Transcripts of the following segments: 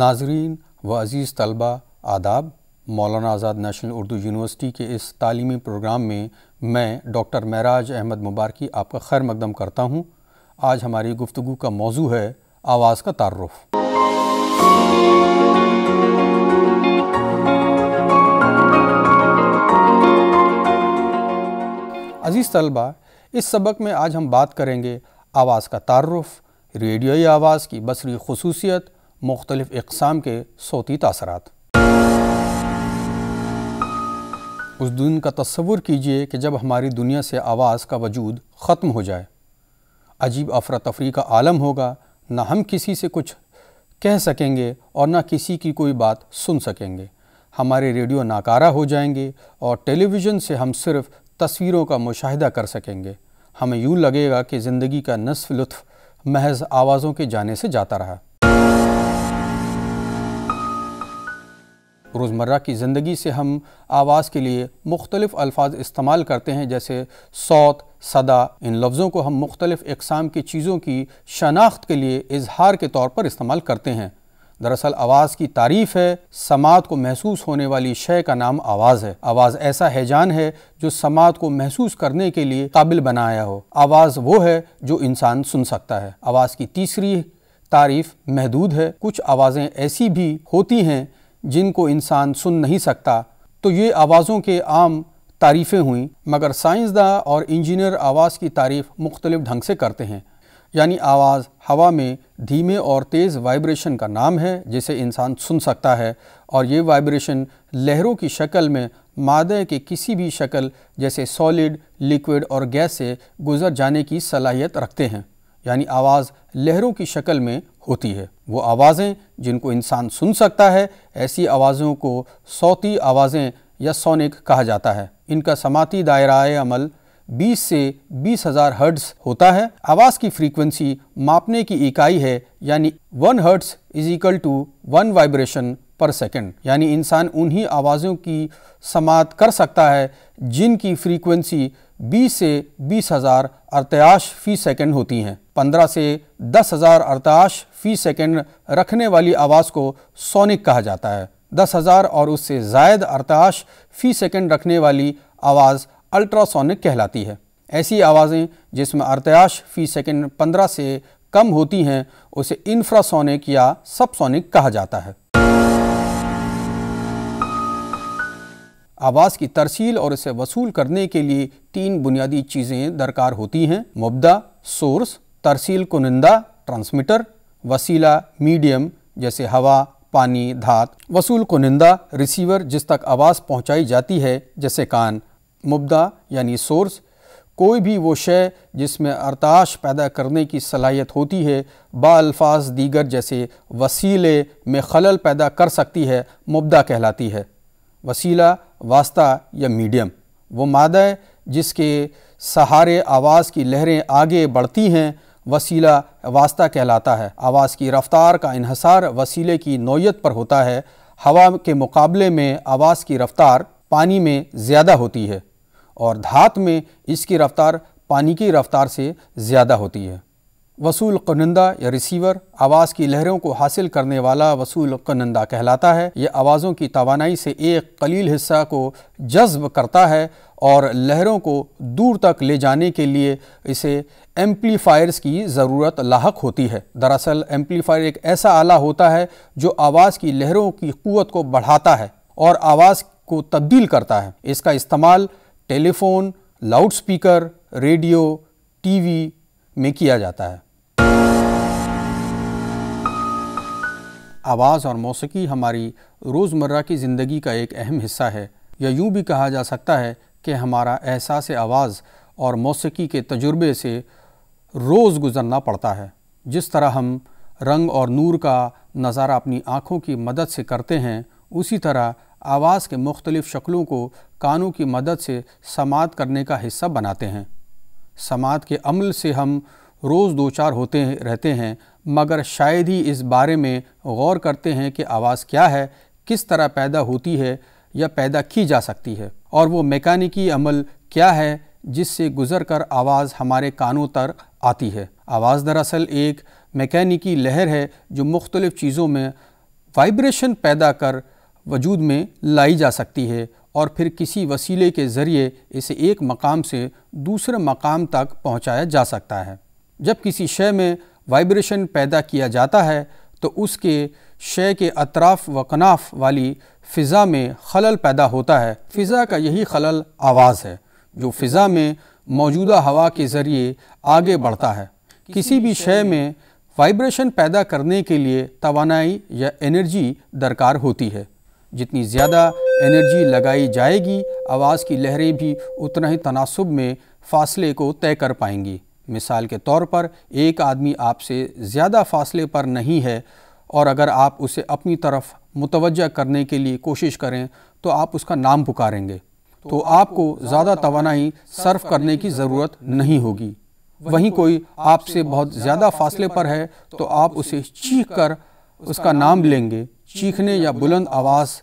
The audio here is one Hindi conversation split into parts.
नाजरीन व अज़ीज़ तलबा आदाब मौलाना आज़ाद नेशनल उर्दू यूनिवर्सिटी के इस तालीमी प्रोग्राम में मैं डॉक्टर महराज अहमद मुबारकी आपका खैर मकदम करता हूँ आज हमारी गुफ्तु का मौजू है आवाज़ का तारफ़ अज़ीज़ तलबा इस सबक में आज हम बात करेंगे आवाज़ का तारफ़ रेडियोई आवाज़ की बसरी खसूसियत मुख्तलिफ़ इकसाम के सोती तासरात उस दिन का तस्वुर कीजिए कि जब हमारी दुनिया से आवाज़ का वजूद ख़त्म हो जाए अजीब अफरा तफरी का आलम होगा ना हम किसी से कुछ कह सकेंगे और ना किसी की कोई बात सुन सकेंगे हमारे रेडियो नाकारा हो जाएंगे और टेलीविज़न से हम सिर्फ तस्वीरों का मुशाहिदा कर सकेंगे हमें यूँ लगेगा कि ज़िंदगी का नसफ लुत्फ़ महज आवाज़ों के जाने से जाता रहा रोज़मर्रा की ज़िंदगी से हम आवाज़ के लिए मुख्तलिफ़ अल्फाज इस्तेमाल करते हैं जैसे सौत सदा इन लफ्ज़ों को हम मुख्तलिफ़ इकसाम की चीज़ों की शनाख्त के लिए इजहार के तौर पर इस्तेमाल करते हैं दरअसल आवाज़ की तारीफ है समात को महसूस होने वाली शय का नाम आवाज़ है आवाज़ ऐसा हैजान है जो समात को महसूस करने के लिए काबिल बनाया हो आवाज़ वो है जो इंसान सुन सकता है आवाज़ की तीसरी तारीफ महदूद है कुछ आवाज़ें ऐसी भी होती हैं जिनको इंसान सुन नहीं सकता तो ये आवाज़ों के आम तारीफ़ें हुई मगर साइंसदा और इंजीनियर आवाज़ की तारीफ़ मुख्तलिफ ढंग से करते हैं यानी आवाज़ हवा में धीमे और तेज़ वाइब्रेशन का नाम है जिसे इंसान सुन सकता है और ये वाइब्रेशन लहरों की शक्ल में मादे के किसी भी शक्ल जैसे सॉलिड लिक्विड और गैस से गुज़र जाने की सलाहियत रखते हैं यानी आवाज़ लहरों की शक्ल में होती है वो आवाज़ें जिनको इंसान सुन सकता है ऐसी आवाज़ों को सौती आवाज़ें या सोनिक कहा जाता है इनका समाती दायरा अमल 20 से बीस हज़ार हर्ट्स होता है आवाज़ की फ्रीक्वेंसी मापने की इकाई है यानी one hertz is equal to one vibration per second यानी इंसान उन्हीं आवाज़ों की समात कर सकता है जिनकी फ्रीक्वेंसी 20 से बीस हज़ार अरतयाश फ़ी सेकेंड होती हैं पंद्रह से दस हज़ार अड़ताश फ़ी सेकेंड रखने वाली आवाज़ को सोनिक कहा जाता है दस हज़ार और उससे जायद अड़ताश फ़ी सेकेंड रखने वाली आवाज़ अल्ट्रासोनिक कहलाती है ऐसी आवाज़ें जिसमें अड़ताश फ़ी सेकेंड पंद्रह से कम होती हैं उसे इन्फ्रासोनिक या सबसोनिक कहा जाता है आवाज़ की तरसील और इसे वसूल करने के लिए तीन बुनियादी चीज़ें दरकार होती हैं मुबदा सोर्स तरसील कुनिंदा ट्रांसमीटर वसीला मीडियम जैसे हवा पानी धात वसूल कुनिंदा रिसीवर जिस तक आवाज़ पहुंचाई जाती है जैसे कान मुबदा यानी सोर्स कोई भी वो शय जिसमें अरताश पैदा करने की सलाहियत होती है बाल्फाज दीगर जैसे वसीले में खलल पैदा कर सकती है मुबदा कहलाती है वसीला वास्ता या मीडियम वो मादा जिसके सहारे आवाज़ की लहरें आगे बढ़ती हैं वसीला वास्ता कहलाता है आवाज़ की रफ़्तार का इहसार वसीले की नोयत पर होता है हवा के मुकाबले में आवाज़ की रफ़्तार पानी में ज़्यादा होती है और धात में इसकी रफ़्तार पानी की रफ़्तार से ज़्यादा होती है वसूल कनंदा या रिसीवर आवाज़ की लहरों को हासिल करने वाला वसूल कनंदा कहलाता है यह आवाज़ों की तोानाई से एक कलील हिस्सा को जज्ब करता है और लहरों को दूर तक ले जाने के लिए इसे एम्पलीफायर्स की ज़रूरत लाक होती है दरअसल एम्पलीफायर एक ऐसा आला होता है जो आवाज़ की लहरों की क़वत को बढ़ाता है और आवाज़ को तब्दील करता है इसका इस्तेमाल टेलीफ़ोन स्पीकर रेडियो टीवी में किया जाता है आवाज़ और मौसीकी हमारी रोज़मर्रा की ज़िंदगी का एक अहम हिस्सा है या यूँ भी कहा जा सकता है कि हमारा एहसास आवाज़ और मौसीकी के तजुर्बे से रोज़ गुज़रना पड़ता है जिस तरह हम रंग और नूर का नज़ारा अपनी आँखों की मदद से करते हैं उसी तरह आवाज़ के मुख्तलिफ़ शक्लों को कानों की मदद से समात करने का हिस्सा बनाते हैं समात के अमल से हम रोज़ दो चार होते रहते हैं मगर शायद ही इस बारे में गौर करते हैं कि आवाज़ क्या है किस तरह पैदा होती है या पैदा की जा सकती है और वो मैकानिकी अमल क्या है जिससे गुज़र कर आवाज़ हमारे कानों तक आती है आवाज़ दरअसल एक मैकेनिकी लहर है जो मुख्तलिफ़ चीज़ों में वाइब्रेशन पैदा कर वजूद में लाई जा सकती है और फिर किसी वसीले के ज़रिए इसे एक मकाम से दूसरे मकाम तक पहुँचाया जा सकता है जब किसी शय में वाइब्रेशन पैदा किया जाता है तो उसके शय के अतराफ व कनाफ वाली फ़िज़ा में खलल पैदा होता है फ़िज़ा का यही खलल आवाज़ है जो फ़िज़ा में मौजूदा हवा के ज़रिए आगे बढ़ता है किसी भी शय में वाइब्रेशन पैदा करने के लिए तोानाई या एनर्जी दरकार होती है जितनी ज़्यादा एनर्जी लगाई जाएगी आवाज़ की लहरें भी उतना ही तनासब में फासले को तय कर पाएंगी मिसाल के तौर पर एक आदमी आपसे ज़्यादा फासले पर नहीं है और अगर आप उसे अपनी तरफ मुतवजह करने के लिए कोशिश करें तो आप उसका नाम पुकारेंगे तो आपको ज़्यादा तोानाई सर्व करने की ज़रूरत नहीं होगी वहीं कोई आपसे बहुत ज़्यादा फासले पर है तो आप उसे चीख कर उसका नाम लेंगे चीखने या बुलंद आवाज़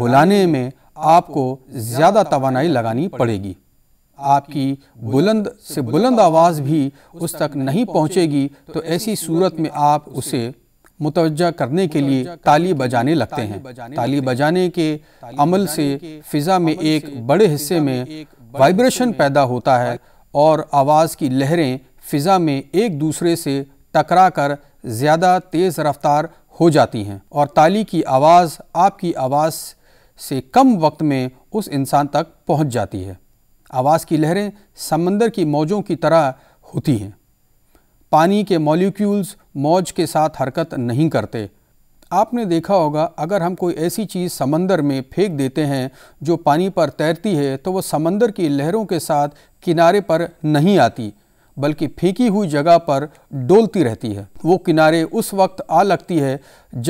बुलाने में आपको ज़्यादा तोानाई लगानी पड़ेगी आपकी बुलंद से बुलंद आवाज़ भी उस तक नहीं पहुंचेगी तो ऐसी सूरत में आप उसे मुतवजा करने के लिए ताली बजाने लगते हैं ताली बजाने के अमल से फ़िज़ा में एक बड़े हिस्से में वाइब्रेशन पैदा होता है और आवाज़ की लहरें फ़िज़ा में एक दूसरे से टकरा कर ज़्यादा तेज़ रफ्तार हो जाती हैं और ताली की आवाज़ आपकी आवाज़ से कम वक्त में उस इंसान तक पहुंच जाती है आवाज़ की लहरें समंदर की मौजों की तरह होती हैं पानी के मॉलिक्यूल्स मौज के साथ हरकत नहीं करते आपने देखा होगा अगर हम कोई ऐसी चीज़ समंदर में फेंक देते हैं जो पानी पर तैरती है तो वह समंदर की लहरों के साथ किनारे पर नहीं आती बल्कि फेंकी हुई जगह पर डोलती रहती है वो किनारे उस वक्त आ लगती है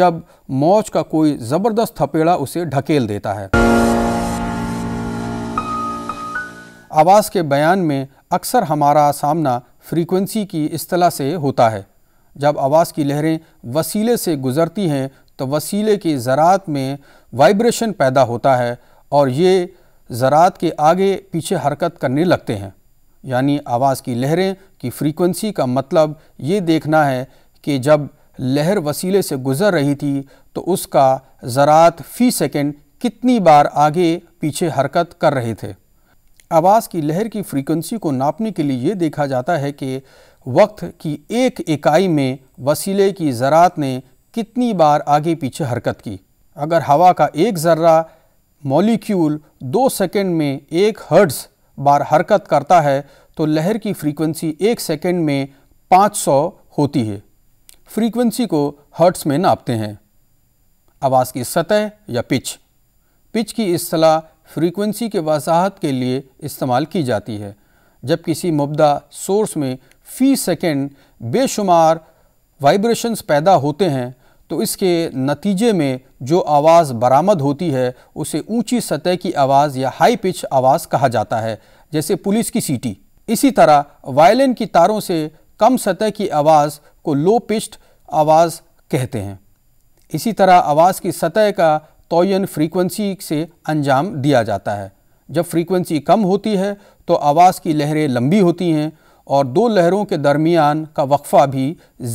जब मौज का कोई ज़बरदस्त थपेड़ा उसे ढकेल देता है आवाज़ के बयान में अक्सर हमारा सामना फ्रीक्वेंसी की असलाह से होता है जब आवाज़ की लहरें वसीले से गुज़रती हैं तो वसीले के ज़रात में वाइब्रेशन पैदा होता है और ये ज़रात के आगे पीछे हरकत करने लगते हैं यानी आवाज़ की लहरें की फ्रीक्वेंसी का मतलब ये देखना है कि जब लहर वसीले से गुज़र रही थी तो उसका ज़रात फ़ी सेकेंड कितनी बार आगे पीछे हरकत कर रहे थे आवाज़ की लहर की फ्रीक्वेंसी को नापने के लिए ये देखा जाता है कि वक्त की एक इकाई में वसीले की ज़रात ने कितनी बार आगे पीछे हरकत की अगर हवा का एक ज़र्रा मॉलिक्यूल दो सेकंड में एक हर्ट्ज़ बार हरकत करता है तो लहर की फ्रीक्वेंसी एक सेकंड में 500 होती है फ्रीक्वेंसी को हर्ट्स में नापते हैं आवाज़ की सतह या पिच पिच की असलाह फ्रीक्वेंसी के वसाहत के लिए इस्तेमाल की जाती है जब किसी मुबदा सोर्स में फ़ी सेकेंड बेशुमार वाइब्रेशंस पैदा होते हैं तो इसके नतीजे में जो आवाज़ बरामद होती है उसे ऊंची सतह की आवाज़ या हाई पिच आवाज़ कहा जाता है जैसे पुलिस की सीटी इसी तरह वायलिन की तारों से कम सतह की आवाज़ को लो पिच्ड आवाज़ कहते हैं इसी तरह आवाज़ की सतह का तोयन फ्रीक्वेंसी से अंजाम दिया जाता है जब फ्रीक्वेंसी कम होती है तो आवाज़ की लहरें लंबी होती हैं और दो लहरों के दरमियान का वक्फ़ा भी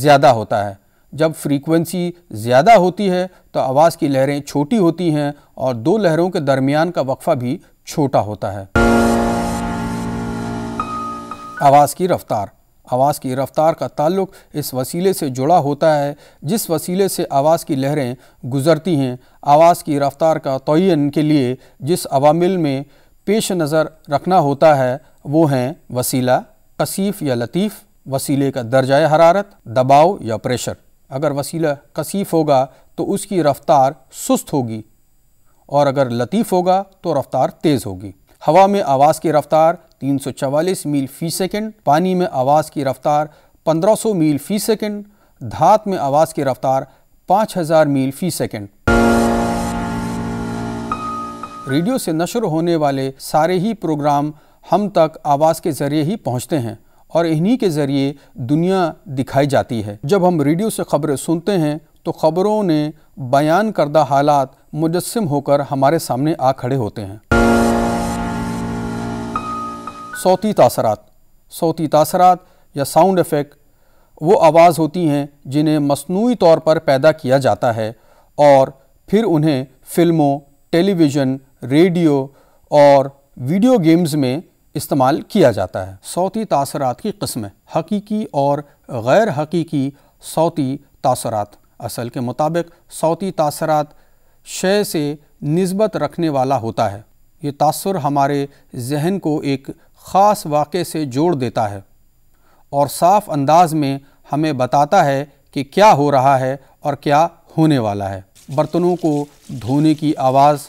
ज़्यादा होता है जब फ्रीक्वेंसी ज़्यादा होती है तो आवाज़ की लहरें छोटी होती हैं और दो लहरों के दरमियान का वक्फ़ा भी छोटा होता है आवाज़ की रफ़्तार आवाज़ की रफ़्तार का ताल्लुक इस वसीले से जुड़ा होता है जिस वसीले से आवाज़ की लहरें गुज़रती हैं आवाज़ की रफ़्तार का तयन के लिए जिस अवामिल में पेश नज़र रखना होता है वो हैं वसीला कसीफ़ या लतीफ़ वसीले का दर्जा हरारत दबाव या प्रेशर अगर वसीला कसीफ़ होगा तो उसकी रफ़्तार सुस्त होगी और अगर लतीफ़ होगा तो रफ़्तार तेज़ होगी हवा में आवाज़ की रफ़्तार 344 मील फ़ी सेकेंड पानी में आवाज़ की रफ़्तार 1500 मील फ़ी सेकेंड धात में आवाज़ की रफ़्तार 5000 मील फ़ी सेकेंड रेडियो से नशर होने वाले सारे ही प्रोग्राम हम तक आवाज़ के ज़रिए ही पहुँचते हैं और इन्हीं के ज़रिए दुनिया दिखाई जाती है जब हम रेडियो से ख़बरें सुनते हैं तो ख़बरों ने बयान करदा हालात मुजस्म होकर हमारे सामने आ खड़े होते हैं सौती तासरात सौती तासरात या साउंड इफ़ेक्ट वो आवाज़ होती हैं जिन्हें मसनू तौर पर पैदा किया जाता है और फिर उन्हें फ़िल्मों टेलीविज़न रेडियो और वीडियो गेम्स में इस्तेमाल किया जाता है सौती तासरात की कस्म हकीकी और गैर हकीकी सौती तासरात असल के मुताबिक सौती तासरात शय से नस्बत रखने वाला होता है ये तासर हमारे जहन को एक ख़ास वाक़े से जोड़ देता है और साफ अंदाज में हमें बताता है कि क्या हो रहा है और क्या होने वाला है बर्तनों को धोने की आवाज़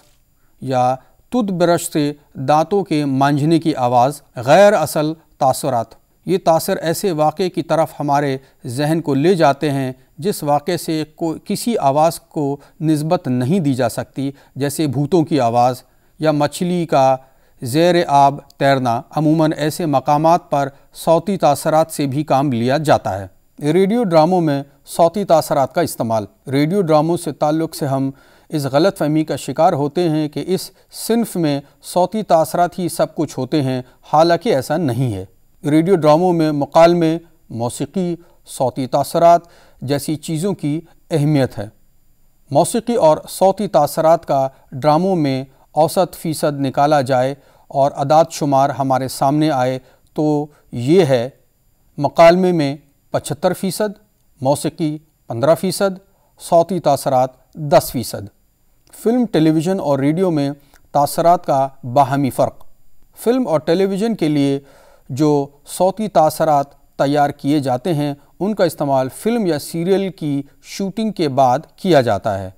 या तुद ब्रश से दांतों के मांझने की आवाज़ गैर असल तासरात ये तासर ऐसे वाक़े की तरफ हमारे जहन को ले जाते हैं जिस वाक़े से को किसी आवाज़ को नस्बत नहीं दी जा सकती जैसे भूतों की आवाज़ या मछली का जेर आब तैरना अमूमन ऐसे मकाम पर सौती तसरत से भी काम लिया जाता है रेडियो ड्रामों में सौती तसरत का इस्तेमाल रेडियो ड्रामों से ताल्लुक़ से हम इस गलत फहमी का शिकार होते हैं कि इस सिनफ में सौती तसरत ही सब कुछ होते हैं हालांकि ऐसा नहीं है रेडियो ड्रामों में मकालमे मौसीकी सौती तसरत जैसी चीज़ों की अहमियत है मौसीकी और सौती तसरत का ड्रामों में औसत फ़ीसद निकाला जाए और अदाद शुमार हमारे सामने आए तो ये है मकालमे में पचहत्तर फ़ीसद मौसीकी पंद्रह फ़ीसद सौती तासरात दस फ़ीसद फ़िल्म टेलीविज़न और रेडियो में तासरात का बाहमी फ़र्क फ़िल्म और टेलीविज़न के लिए जो सौती तासरात तैयार किए जाते हैं उनका इस्तेमाल फ़िल्म या सीरियल की शूटिंग के बाद किया जाता है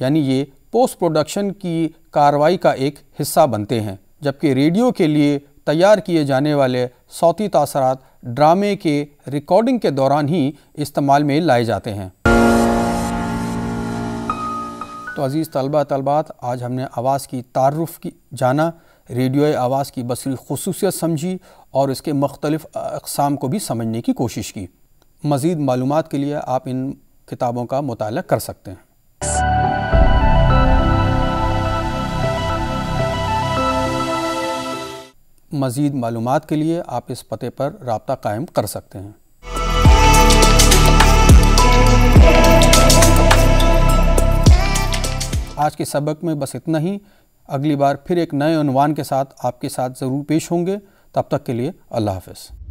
यानी ये पोस्ट प्रोडक्शन की कार्रवाई का एक हिस्सा बनते हैं जबकि रेडियो के लिए तैयार किए जाने वाले सौती तासरात ड्रामे के रिकॉर्डिंग के दौरान ही इस्तेमाल में लाए जाते हैं तो अज़ीज़ तलबा तलबात आज हमने आवाज़ की तारफ़ की जाना रेडियो आवाज़ की बसरी खसूसियत समझी और इसके मख्तलफ़ अकसाम को भी समझने की कोशिश की मज़ीद मालूम के लिए आप इन किताबों का मुताल कर सकते हैं मज़ीद मालूम के लिए आप इस पते पर रबता कायम कर सकते हैं आज के सबक में बस इतना ही अगली बार फिर एक नए अनवान के साथ आपके साथ ज़रूर पेश होंगे तब तक के लिए अल्लाह हाफ